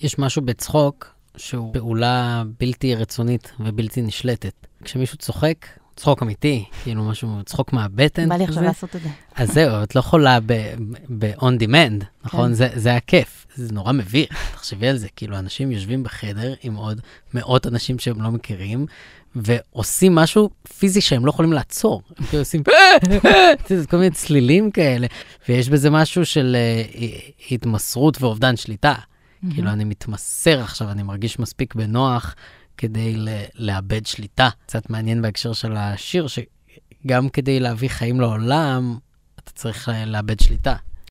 יש משהו בצחוק שהוא פעולה בלתי רצונית ובלתי נשלטת. כשמישהו צוחק, צחוק אמיתי, כאילו משהו, צחוק מהבטן. בא לי עכשיו לעשות את זה. אז זהו, את לא יכולה ב-on demand, נכון? כן. זה, זה הכיף, זה נורא מביך, תחשבי על זה, כאילו אנשים יושבים בחדר עם עוד מאות אנשים שהם לא מכירים, ועושים משהו פיזי שהם לא יכולים לעצור. הם כאילו עושים אה, אה", כל מיני צלילים כאלה, ויש בזה משהו של אה, התמסרות ואובדן שליטה. Mm-hmm. כאילו, אני מתמסר עכשיו, אני מרגיש מספיק בנוח כדי לאבד שליטה. קצת מעניין בהקשר של השיר, שגם כדי להביא חיים לעולם, אתה צריך אה, לאבד שליטה.